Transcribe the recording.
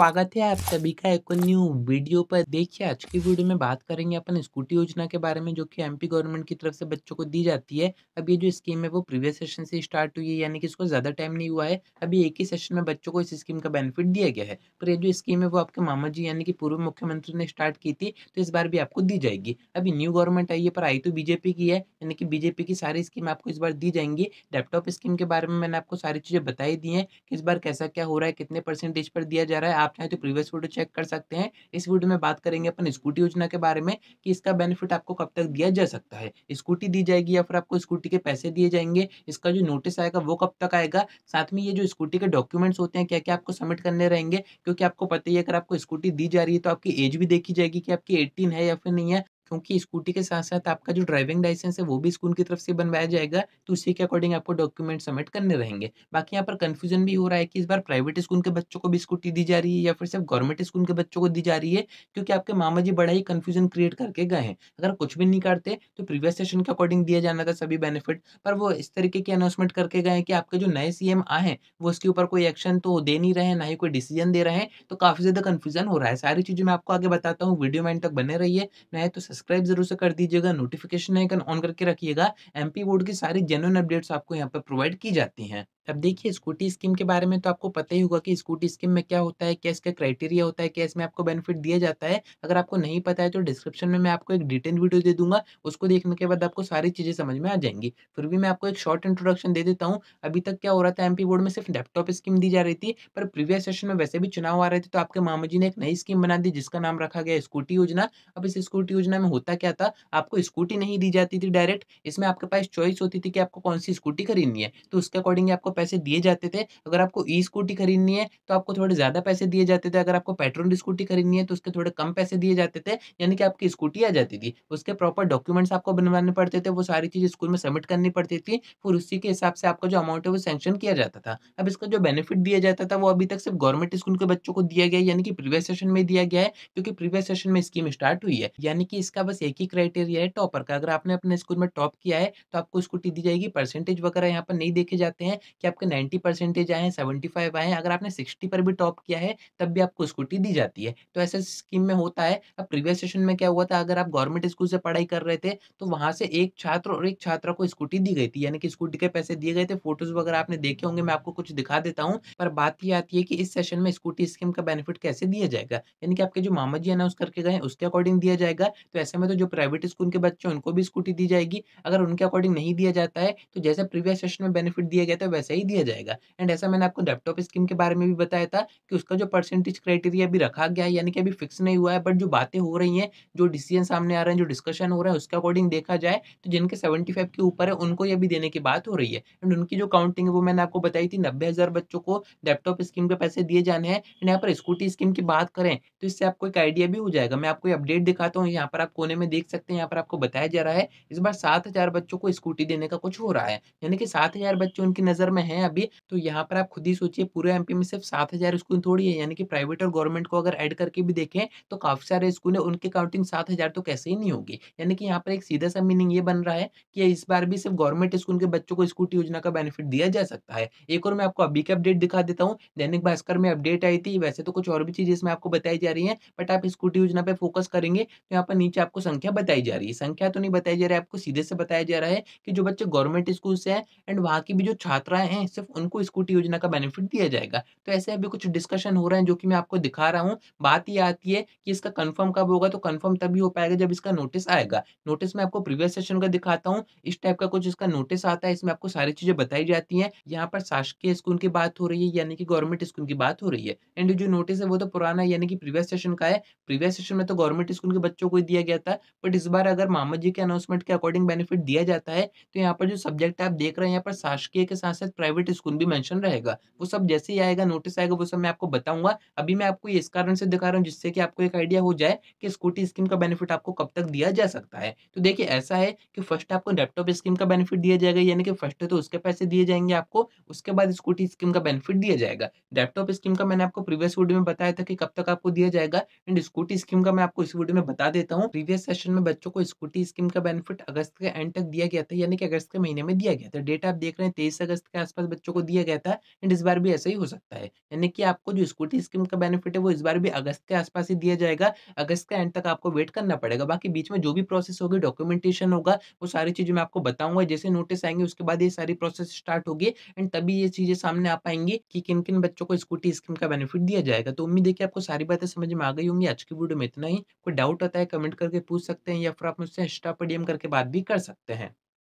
स्वागत है आप सभी का एक न्यू वीडियो पर देखिए आज की वीडियो में बात करेंगे अपन स्कूटी योजना के बारे में जो कि एमपी गवर्नमेंट की तरफ से बच्चों को दी जाती है अब ये जो स्कीम है वो प्रीवियस सेशन से स्टार्ट हुई है यानी कि इसको ज़्यादा टाइम नहीं हुआ है अभी एक ही सेशन में बच्चों को इस स्कीम का बेनिफिट दिया गया है पर ये जो स्कीम है वो आपके मामा जी यानी कि पूर्व मुख्यमंत्री ने स्टार्ट की थी तो इस बार भी आपको दी जाएगी अभी न्यू गवर्नमेंट आई है पर आई तो बीजेपी की है यानी कि बीजेपी की सारी स्कीम आपको इस बार दी जाएंगी लैपटॉप स्कीम के बारे में मैंने आपको सारी चीज़ें बताई दी है कि इस बार कैसा क्या हो रहा है कितने परसेंटेज पर दिया जा रहा है आप आप चाहें तो प्रीवियस वीडियो चेक कर सकते हैं इस वीडियो में बात करेंगे अपन स्कूटी योजना के बारे में कि इसका बेनिफिट आपको कब तक दिया जा सकता है स्कूटी दी जाएगी या फिर आपको स्कूटी के पैसे दिए जाएंगे इसका जो नोटिस आएगा वो कब तक आएगा साथ में ये जो स्कूटी के डॉक्यूमेंट्स होते हैं क्या क्या आपको सबमिट करने रहेंगे क्योंकि आपको पता ही अगर आपको स्कूटी दी जा रही है तो आपकी एज भी देखी जाएगी कि आपकी एटीन है या फिर नहीं है क्योंकि स्कूटी के साथ साथ आपका जो ड्राइविंग लाइसेंस है वो भी स्कूल की तरफ से बनवाया जाएगा तो उसी के अकॉर्डिंग आपको डॉक्यूमेंट सबमिट करने रहेंगे बाकी यहाँ पर कन्फ्यूजन भी हो रहा है कि इस बार प्राइवेट स्कूल के बच्चों को भी स्कूटी दी जा रही है या फिर सिर्फ गवर्नमेंट स्कूल के बच्चों को दी जा रही है क्योंकि आपके मामा जी बड़ा ही कन्फ्यूजन क्रिएट करके गए हैं अगर कुछ भी नहीं करते तो प्रीवियस सेशन के अकॉर्डिंग दिया जाना था सभी बेनिफिट पर वो इस तरीके की अनाउंसमेंट करके गए हैं कि आपके जो नए सी एम आए हैं वो उसके ऊपर कोई एक्शन तो दे नहीं रहे ना ही कोई डिसीजन दे रहे हैं तो काफ़ी ज़्यादा कन्फ्यूजन हो रहा है सारी चीज़ें मैं आपको आगे बताता हूँ वीडियो में तक बने रही है नए तो सब्सक्राइब जरूर से कर दीजिएगा नोटिफिकेशन आइकन ऑन करके रखिएगा एमपी बोर्ड की सारी जेन्यून अपडेट्स आपको यहाँ पर प्रोवाइड की जाती हैं अब देखिए स्कूटी स्कीम के बारे में तो आपको पता ही होगा कि स्कूटी स्कीम में क्या होता है, क्या इसका क्राइटेरिया होता है, क्या इसमें आपको बेनिफिट दिया जाता है। अगर आपको नहीं पता है तो डिस्क्रिप्शन में मैं आपको एक डिटेल वीडियो दे दूंगा उसको देखने के बाद आपको सारी चीज़ें समझ में आ जाएंगी फिर भी मैं आपको एक शॉर्ट इंट्रोडक्शन दे देता हूँ। अभी तक क्या हो रहा था एमपी बोर्ड में सिर्फ लैपटॉप स्कीम दी जा रही थी, पर प्रीवियस सेशन में वैसे भी चुनाव आ रहे थे तो आपके मामा जी ने एक नई स्कीम बना दी जिसका नाम रखा गया स्कूटी योजना। अब इस स्कूटी योजना में होता क्या था, आपको स्कूटी नहीं दी जाती थी डायरेक्ट, इसमें आपके पास चॉइस होती थी कि आपको कौन-सी स्कूटी खरीदनी है, तो उसके अकॉर्डिंग आपको आपको पैसे दिए जाते थे अगर आपको ई स्कूटी खरीदनी है तो आपको थोड़े ज़्यादा पैसे दिए जाते थे अगर आपको पेट्रोल स्कूटी खरीदनी है तो उसके थोड़े कम पैसे दिए जाते थे यानी कि आपकी स्कूटी आ जाती थी उसके प्रॉपर डॉक्यूमेंट्स आपको बनवाने पड़ते थे वो सारी चीज़ स्कूल में सबमिट करनी पड़ती थी फिर उसी के हिसाब से आपका जो अमाउंट है वो सेंक्शन किया जाता था अब इसका जो बेनिफिट दिया जाता था वो अभी तक सिर्फ गवर्नमेंट स्कूल के बच्चों को दिया गया यानी कि प्रीवियस सेशन में दिया गया है क्योंकि प्रीवियस सेशन में स्कीम स्टार्ट हुई है यानी कि इसका बस एक ही क्राइटेरिया है टॉपर का अगर आपने अपने स्कूल में टॉप किया है तो आपको स्कूटी दी जाएगी परसेंटेज वगैरह यहाँ पर नहीं देखे जाते हैं कि आपके नाइन्टी परसेंटेज आए हैं सेवेंटी फाइव आए हैं अगर आपने सिक्सटी पर भी टॉप किया है तब भी आपको स्कूटी दी जाती है तो ऐसे स्कीम में होता है अब प्रीवियस सेशन में क्या हुआ था अगर आप गवर्नमेंट स्कूल से पढ़ाई कर रहे थे तो वहाँ से एक छात्र और एक छात्रा को स्कूटी दी गई थी यानी कि स्कूटी के पैसे दिए गए थे फोटोज वगैरह आपने देखे होंगे मैं आपको कुछ दिखा देता हूँ पर बात यह आती है कि इस सेशन में स्कूटी स्कीम का बेनिफिट कैसे दिया जाएगा यानी कि आपके जो मामा जी अनाउंस करके गए उसके अकॉर्डिंग दिया जाएगा तो ऐसे में तो जो प्राइवेट स्कूल के बच्चे उनको भी स्कूटी दी जाएगी अगर उनके अकॉर्डिंग नहीं दिया जाता है तो जैसे प्रीवियस सेशन में बेनिफिट दिया गया था वैसे पैसा ही दिया जाएगा एंड ऐसा मैंने आपको लैपटॉप स्कीम के बारे में भी बताया था कि उसका जो परसेंटेज क्राइटेरिया अभी रखा गया है यानी कि अभी फिक्स नहीं हुआ है बट जो बातें हो रही हैं जो डिसीजन सामने आ रहे हैं जो डिस्कशन हो रहा है उसके अकॉर्डिंग देखा जाए तो जिनके सेवेंटी के ऊपर है उनको ये भी देने की बात हो रही है एंड उनकी जो काउंटिंग है वो मैंने आपको बताई थी नब्बे बच्चों को लैपटॉप स्कीम के पैसे दिए जाने हैं एंड यहाँ पर स्कूटी स्कीम की बात करें तो इससे आपको एक आइडिया भी हो जाएगा मैं आपको अपडेट दिखाता हूँ यहाँ पर आप कोने में देख सकते हैं यहाँ पर आपको बताया जा रहा है इस बार सात बच्चों को स्कूटी देने का कुछ हो रहा है यानी कि सात बच्चे उनकी नज़र में में है अभी तो यहाँ पर आप खुद ही सोचिए पूरे एमपी में सिर्फ सात हज़ार स्कूल थोड़ी है यानी कि प्राइवेट और गवर्नमेंट को अगर ऐड करके भी देखें तो काफ़ी सारे स्कूल है उनके काउंटिंग सात हज़ार तो कैसे ही नहीं होगी यानी कि यहाँ पर एक सीधा सा मीनिंग ये बन रहा है कि इस बार भी सिर्फ गवर्नमेंट स्कूल के बच्चों को स्कूटी योजना का बेनिफिट दिया जा सकता है एक और मैं आपको अभी की अपडेट दिखा देता हूँ दैनिक भास्कर में अपडेट आई थी वैसे तो कुछ और भी चीज़ें इसमें आपको बताई जा रही है बट आप स्कूटी योजना पर फोकस करेंगे तो यहाँ पर नीचे आपको संख्या बताई जा रही है संख्या तो नहीं बताई जा रही है आपको सीधे से बताया जा रहा है कि जो बच्चे गवर्नमेंट स्कूल से है एंड वहाँ की भी जो छात्राएं हैं सिर्फ उनको स्कूटी योजना का बेनिफिट दिया जाएगा तो ऐसे अभी कुछ डिस्कशन हो रहे हैं जो कि मैं आपको दिखा रहा हूँ बात ये आती है कि इसका कन्फर्म कब होगा तो कन्फर्म तभी हो पाएगा जब इसका नोटिस आएगा नोटिस मैं आपको प्रीवियस सेशन का दिखाता हूँ इस टाइप का कुछ इसका नोटिस आता है इसमें आपको सारी चीजें बताई जाती है यहाँ पर शासकीय स्कूल की बात हो रही है यानी कि गवर्नमेंट स्कूल की बात हो रही है एंड जो नोटिस है वो तो पुराना यानी कि प्रीवियस सेशन का है प्रीवियस सेशन में तो गवर्नमेंट स्कूल के बच्चों को ही दिया गया था बट इस बार अगर मामा जी के अनाउंसमेंट के अकॉर्डिंग बेनिफिट दिया जाता है तो यहाँ पर जो सब्जेक्ट आप देख रहे हैं यहाँ पर शासकीय के साथ साथ प्राइवेट स्कूल भी मेंशन रहेगा वो सब जैसे ही आएगा नोटिस आएगा वो सब मैं आपको बताऊंगा अभी मैं आपको इस कारण से दिखा रहा हूँ जिससे कि आपको एक आइडिया हो जाए कि स्कूटी स्कीम का बेनिफिट आपको कब तक दिया जा सकता है तो देखिए ऐसा है कि फर्स्ट आपको लैपटॉप स्कीम का बेनिफिट दिया जाएगा यानी कि फर्स्ट तो उसके पैसे दिए जाएंगे आपको उसके बाद स्कूटी स्कीम का बेनिफिट दिया जाएगा लैपटॉप स्कीम का मैंने आपको प्रीवियस वीडियो में बताया था कि कब तक आपको दिया जाएगा एंड स्कूटी स्कीम का मैं आपको इस वीडियो में बता देता हूँ प्रीवियस सेशन में बच्चों को स्कूटी स्कीम का बेनिफिट अगस्त के एंड तक दिया गया था यानी कि अगस्त के महीने में दिया गया था डेट आप देख रहे हैं तेईस अगस्त के आसपास बच्चों को दिया गया था एंड इस बार भी ऐसा ही हो सकता है यानी कि आपको जो स्कूटी स्कीम का बेनिफिट है वो इस बार भी अगस्त के आसपास ही दिया जाएगा अगस्त के एंड तक आपको वेट करना पड़ेगा बाकी बीच में जो भी प्रोसेस होगी डॉक्यूमेंटेशन होगा वो सारी चीज़ें मैं आपको बताऊंगा जैसे नोटिस आएंगे उसके बाद ये सारी प्रोसेस स्टार्ट होगी एंड तभी ये चीज़ें सामने आ पाएंगी कि किन किन बच्चों को स्कूटी स्कीम का बेनिफिट दिया जाएगा तो उम्मीद है कि आपको सारी बातें समझ में आ गई होंगी आज की वीडियो में इतना ही कोई डाउट होता है कमेंट करके पूछ सकते हैं या फिर आप मुझसे इंस्टा पर डीएम करके बात भी कर सकते हैं